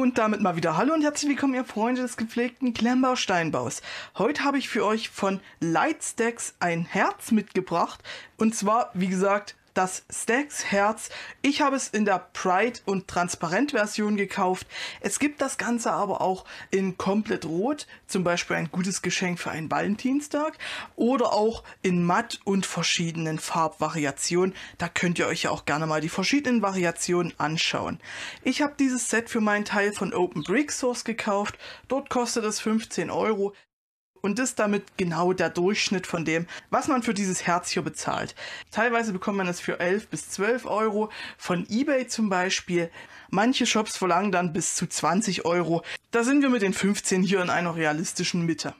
Und damit mal wieder Hallo und herzlich willkommen, ihr Freunde des gepflegten Klemmbausteinbaus. Heute habe ich für euch von Lightstacks ein Herz mitgebracht. Und zwar, wie gesagt, das Stacks Herz. Ich habe es in der Pride und Transparent Version gekauft. Es gibt das Ganze aber auch in komplett rot, zum Beispiel ein gutes Geschenk für einen Valentinstag oder auch in matt und verschiedenen Farbvariationen. Da könnt ihr euch ja auch gerne mal die verschiedenen Variationen anschauen. Ich habe dieses Set für meinen Teil von Open Brick Source gekauft. Dort kostet es 15 Euro. Und das damit genau der Durchschnitt von dem, was man für dieses Herz hier bezahlt. Teilweise bekommt man es für 11 bis 12 Euro. Von eBay zum Beispiel. Manche Shops verlangen dann bis zu 20 Euro. Da sind wir mit den 15 hier in einer realistischen Mitte.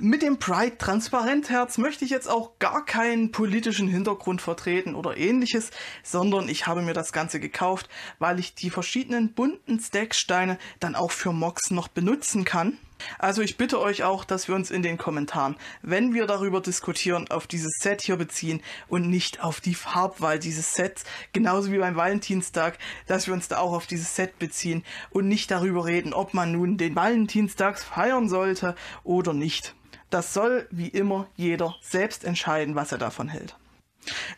Mit dem Pride Transparentherz möchte ich jetzt auch gar keinen politischen Hintergrund vertreten oder ähnliches, sondern ich habe mir das Ganze gekauft, weil ich die verschiedenen bunten Stacksteine dann auch für Mox noch benutzen kann. Also ich bitte euch auch, dass wir uns in den Kommentaren, wenn wir darüber diskutieren, auf dieses Set hier beziehen und nicht auf die Farbwahl dieses Sets, genauso wie beim Valentinstag, dass wir uns da auch auf dieses Set beziehen und nicht darüber reden, ob man nun den Valentinstag feiern sollte oder nicht. Das soll wie immer jeder selbst entscheiden, was er davon hält.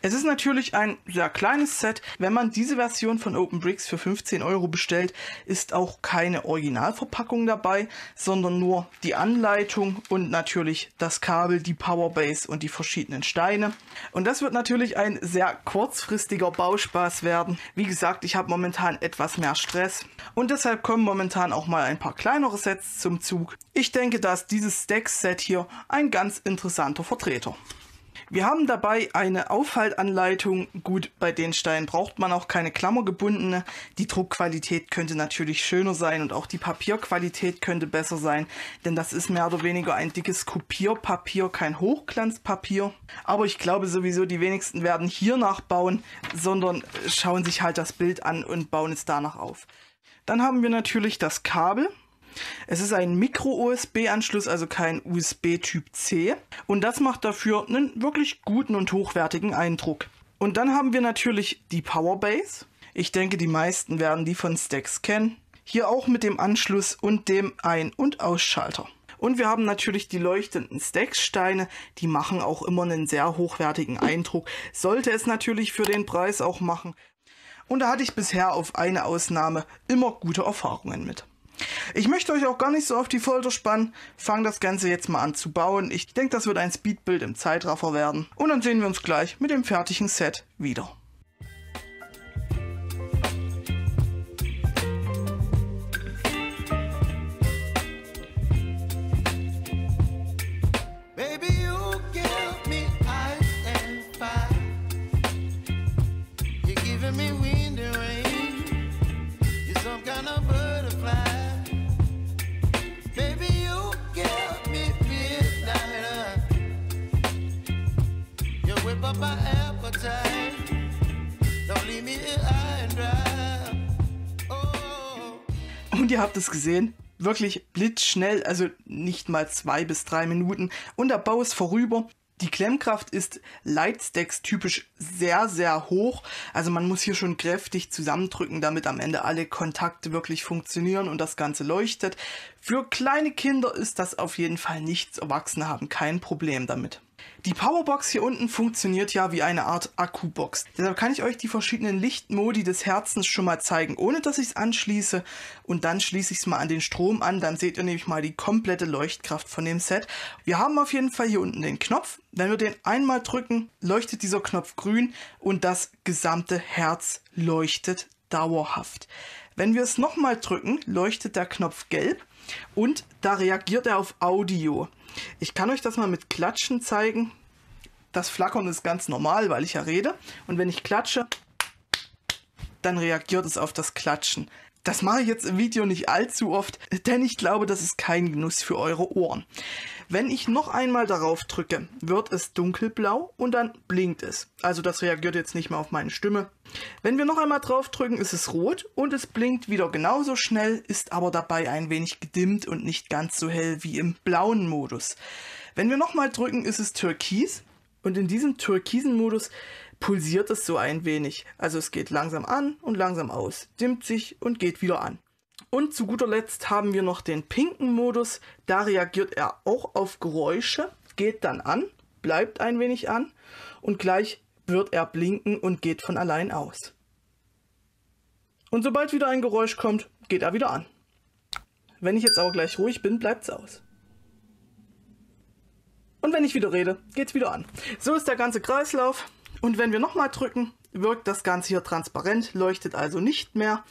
Es ist natürlich ein sehr kleines Set. Wenn man diese Version von Open Bricks für 15 Euro bestellt, ist auch keine Originalverpackung dabei, sondern nur die Anleitung und natürlich das Kabel, die Powerbase und die verschiedenen Steine. Und das wird natürlich ein sehr kurzfristiger Bauspaß werden. Wie gesagt, ich habe momentan etwas mehr Stress und deshalb kommen momentan auch mal ein paar kleinere Sets zum Zug. Ich denke, dass dieses Stack-Set hier ein ganz interessanter Vertreter. Wir haben dabei eine Aufhaltanleitung. Gut, bei den Steinen braucht man auch keine Klammer gebundene. Die Druckqualität könnte natürlich schöner sein und auch die Papierqualität könnte besser sein, denn das ist mehr oder weniger ein dickes Kopierpapier, kein Hochglanzpapier. Aber ich glaube sowieso, die wenigsten werden hier nachbauen, sondern schauen sich halt das Bild an und bauen es danach auf. Dann haben wir natürlich das Kabel. Es ist ein Micro-USB-Anschluss, also kein USB-Typ C. Und das macht dafür einen wirklich guten und hochwertigen Eindruck. Und dann haben wir natürlich die Powerbase. Ich denke, die meisten werden die von Stacks kennen. Hier auch mit dem Anschluss und dem Ein- und Ausschalter. Und wir haben natürlich die leuchtenden Stacks-Steine. die machen auch immer einen sehr hochwertigen Eindruck. Sollte es natürlich für den Preis auch machen. Und da hatte ich bisher auf eine Ausnahme immer gute Erfahrungen mit. Ich möchte euch auch gar nicht so auf die Folter spannen. Fangen das Ganze jetzt mal an zu bauen. Ich denke, das wird ein Speedbild im Zeitraffer werden. Und dann sehen wir uns gleich mit dem fertigen Set wieder. Oh. Und ihr habt es gesehen. Wirklich blitzschnell, also nicht mal zwei bis drei Minuten. Und der Bau ist vorüber. Die Klemmkraft ist Lightstacks typisch sehr, sehr hoch. Also man muss hier schon kräftig zusammendrücken, damit am Ende alle Kontakte wirklich funktionieren und das Ganze leuchtet. Für kleine Kinder ist das auf jeden Fall nichts. Erwachsene haben kein Problem damit. Die Powerbox hier unten funktioniert ja wie eine Art Akkubox. Deshalb kann ich euch die verschiedenen Lichtmodi des Herzens schon mal zeigen, ohne dass ich es anschließe. Und dann schließe ich es mal an den Strom an, dann seht ihr nämlich mal die komplette Leuchtkraft von dem Set. Wir haben auf jeden Fall hier unten den Knopf. Wenn wir den einmal drücken, leuchtet dieser Knopf grün und das gesamte Herz leuchtet dauerhaft. Wenn wir es nochmal drücken, leuchtet der Knopf gelb und da reagiert er auf Audio. Ich kann euch das mal mit Klatschen zeigen. Das Flackern ist ganz normal, weil ich ja rede. Und wenn ich klatsche, dann reagiert es auf das Klatschen. Das mache ich jetzt im Video nicht allzu oft, denn ich glaube, das ist kein Genuss für eure Ohren. Wenn ich noch einmal darauf drücke, wird es dunkelblau und dann blinkt es. Also das reagiert jetzt nicht mehr auf meine Stimme. Wenn wir noch einmal drauf drücken, ist es rot und es blinkt wieder genauso schnell, ist aber dabei ein wenig gedimmt und nicht ganz so hell wie im blauen Modus. Wenn wir nochmal drücken, ist es türkis und in diesem türkisen Modus pulsiert es so ein wenig. Also es geht langsam an und langsam aus, dimmt sich und geht wieder an. Und zu guter Letzt haben wir noch den pinken Modus. Da reagiert er auch auf Geräusche, geht dann an, bleibt ein wenig an und gleich wird er blinken und geht von allein aus. Und sobald wieder ein Geräusch kommt, geht er wieder an. Wenn ich jetzt aber gleich ruhig bin, bleibt es aus. Und wenn ich wieder rede, geht's wieder an. So ist der ganze Kreislauf. Und wenn wir nochmal drücken, wirkt das Ganze hier transparent, leuchtet also nicht mehr.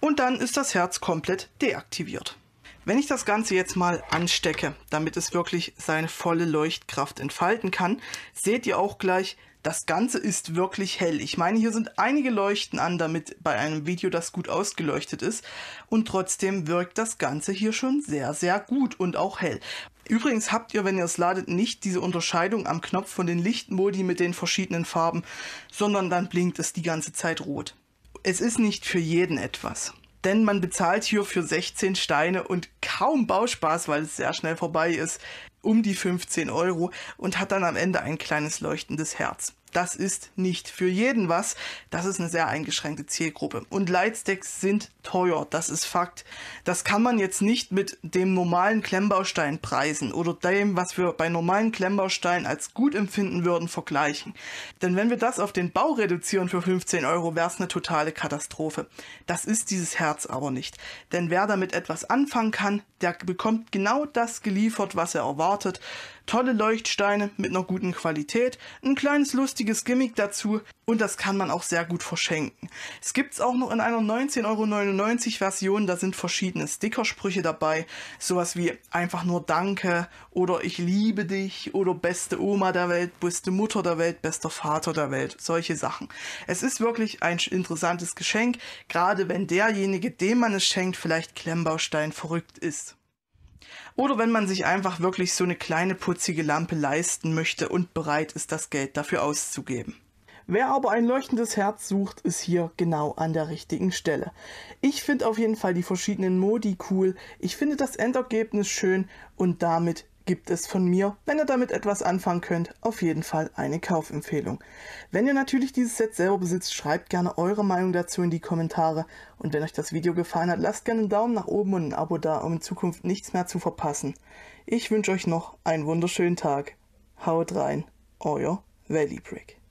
Und dann ist das Herz komplett deaktiviert. Wenn ich das Ganze jetzt mal anstecke, damit es wirklich seine volle Leuchtkraft entfalten kann, seht ihr auch gleich, das Ganze ist wirklich hell. Ich meine, hier sind einige Leuchten an, damit bei einem Video das gut ausgeleuchtet ist. Und trotzdem wirkt das Ganze hier schon sehr, sehr gut und auch hell. Übrigens habt ihr, wenn ihr es ladet, nicht diese Unterscheidung am Knopf von den Lichtmodi mit den verschiedenen Farben, sondern dann blinkt es die ganze Zeit rot. Es ist nicht für jeden etwas. Denn man bezahlt hier für 16 Steine und kaum Bauspaß, weil es sehr schnell vorbei ist, um die 15 Euro und hat dann am Ende ein kleines leuchtendes Herz. Das ist nicht für jeden was. Das ist eine sehr eingeschränkte Zielgruppe. Und Lightstacks sind teuer, das ist Fakt. Das kann man jetzt nicht mit dem normalen Klemmbaustein preisen oder dem, was wir bei normalen Klemmbausteinen als gut empfinden würden, vergleichen. Denn wenn wir das auf den Bau reduzieren für 15 Euro, wäre es eine totale Katastrophe. Das ist dieses Herz aber nicht. Denn wer damit etwas anfangen kann, der bekommt genau das geliefert, was er erwartet. Tolle Leuchtsteine mit einer guten Qualität, ein kleines lustiges lustiges Gimmick dazu und das kann man auch sehr gut verschenken. Es gibt es auch noch in einer 19,99 Euro Version, da sind verschiedene Stickersprüche dabei, sowas wie einfach nur Danke oder Ich liebe dich oder beste Oma der Welt, beste Mutter der Welt, bester Vater der Welt, solche Sachen. Es ist wirklich ein interessantes Geschenk, gerade wenn derjenige, dem man es schenkt, vielleicht Klemmbaustein verrückt ist. Oder wenn man sich einfach wirklich so eine kleine putzige Lampe leisten möchte und bereit ist, das Geld dafür auszugeben. Wer aber ein leuchtendes Herz sucht, ist hier genau an der richtigen Stelle. Ich finde auf jeden Fall die verschiedenen Modi cool, ich finde das Endergebnis schön und damit gibt es von mir, wenn ihr damit etwas anfangen könnt, auf jeden Fall eine Kaufempfehlung. Wenn ihr natürlich dieses Set selber besitzt, schreibt gerne eure Meinung dazu in die Kommentare und wenn euch das Video gefallen hat, lasst gerne einen Daumen nach oben und ein Abo da, um in Zukunft nichts mehr zu verpassen. Ich wünsche euch noch einen wunderschönen Tag. Haut rein, euer Valley Brick.